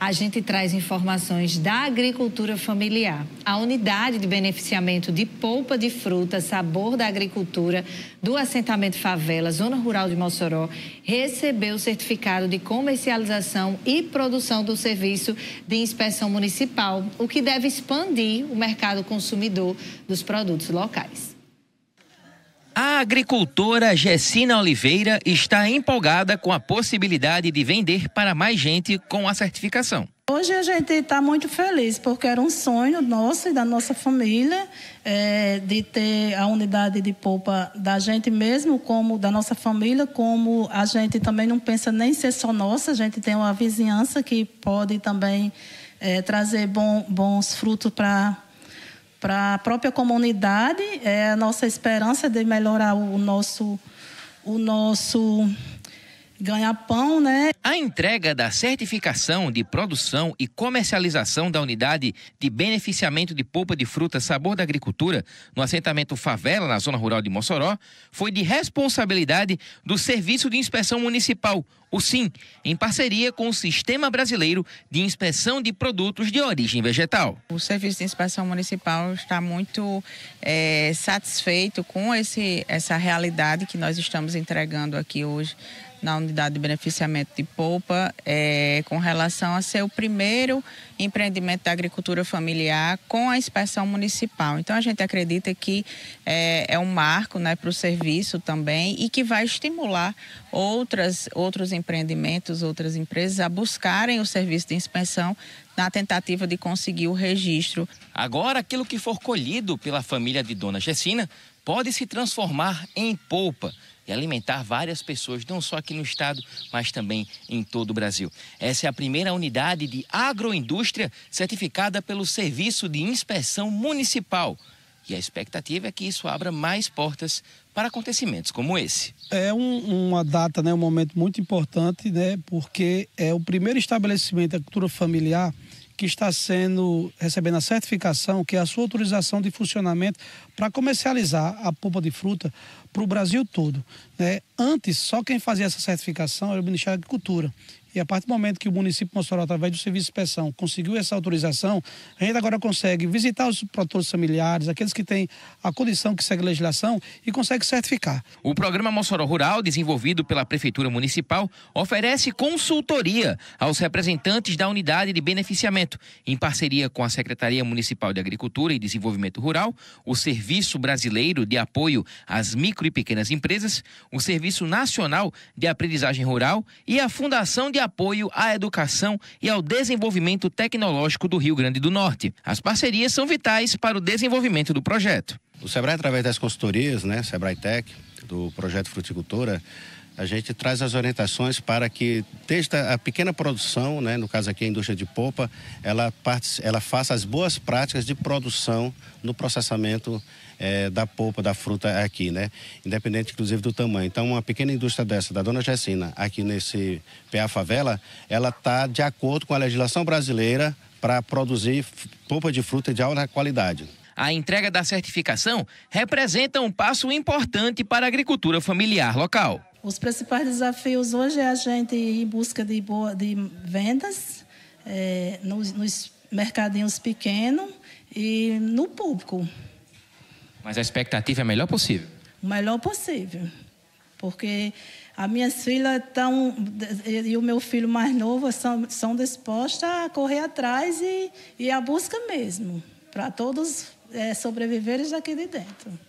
a gente traz informações da agricultura familiar. A unidade de beneficiamento de polpa de fruta, sabor da agricultura do assentamento Favela, zona rural de Mossoró, recebeu o certificado de comercialização e produção do serviço de inspeção municipal, o que deve expandir o mercado consumidor dos produtos locais. A agricultora Gessina Oliveira está empolgada com a possibilidade de vender para mais gente com a certificação. Hoje a gente está muito feliz, porque era um sonho nosso e da nossa família é, de ter a unidade de polpa da gente mesmo, como da nossa família, como a gente também não pensa nem ser só nossa, a gente tem uma vizinhança que pode também é, trazer bom, bons frutos para para a própria comunidade, é a nossa esperança de melhorar o nosso, o nosso ganha-pão, né? A entrega da certificação de produção e comercialização da unidade de beneficiamento de polpa de fruta Sabor da Agricultura no assentamento Favela, na zona rural de Mossoró, foi de responsabilidade do Serviço de Inspeção Municipal, o SIM, em parceria com o Sistema Brasileiro de Inspeção de Produtos de Origem Vegetal. O Serviço de Inspeção Municipal está muito é, satisfeito com esse, essa realidade que nós estamos entregando aqui hoje na unidade de beneficiamento de polpa é, com relação a ser o primeiro empreendimento da agricultura familiar com a inspeção municipal. Então a gente acredita que é, é um marco né, para o serviço também e que vai estimular outras, outros empreendimentos, outras empresas a buscarem o serviço de inspeção na tentativa de conseguir o registro. Agora, aquilo que for colhido pela família de Dona Gessina pode se transformar em polpa e alimentar várias pessoas, não só aqui no estado, mas também em todo o Brasil. Essa é a primeira unidade de agroindústria certificada pelo Serviço de Inspeção Municipal e a expectativa é que isso abra mais portas para acontecimentos como esse. É um, uma data, né, um momento muito importante, né, porque é o primeiro estabelecimento da cultura familiar que está sendo recebendo a certificação, que é a sua autorização de funcionamento para comercializar a polpa de fruta para o Brasil todo. Né? Antes, só quem fazia essa certificação era o Ministério da Agricultura a partir do momento que o município de Mossoró, através do serviço de inspeção, conseguiu essa autorização, a gente agora consegue visitar os produtores familiares, aqueles que têm a condição que segue a legislação e consegue certificar. O programa Mossoró Rural, desenvolvido pela Prefeitura Municipal, oferece consultoria aos representantes da unidade de beneficiamento, em parceria com a Secretaria Municipal de Agricultura e Desenvolvimento Rural, o Serviço Brasileiro de Apoio às Micro e Pequenas Empresas, o Serviço Nacional de Aprendizagem Rural e a Fundação de apoio à educação e ao desenvolvimento tecnológico do Rio Grande do Norte. As parcerias são vitais para o desenvolvimento do projeto. O Sebrae, através das consultorias, né, Sebrae Tech, do projeto Fruticultura, a gente traz as orientações para que, desde a pequena produção, né, no caso aqui a indústria de polpa, ela, parte, ela faça as boas práticas de produção no processamento é, da polpa, da fruta aqui, né? Independente, inclusive, do tamanho. Então, uma pequena indústria dessa, da Dona Jessina, aqui nesse PA Favela, ela está de acordo com a legislação brasileira para produzir polpa de fruta de alta qualidade. A entrega da certificação representa um passo importante para a agricultura familiar local. Os principais desafios hoje é a gente ir em busca de, boa, de vendas é, nos, nos mercadinhos pequenos e no público. Mas a expectativa é a melhor possível? O melhor possível. Porque as minhas filhas E o meu filho mais novo são, são dispostas a correr atrás e, e a busca mesmo, para todos é, sobreviverem daqui de dentro.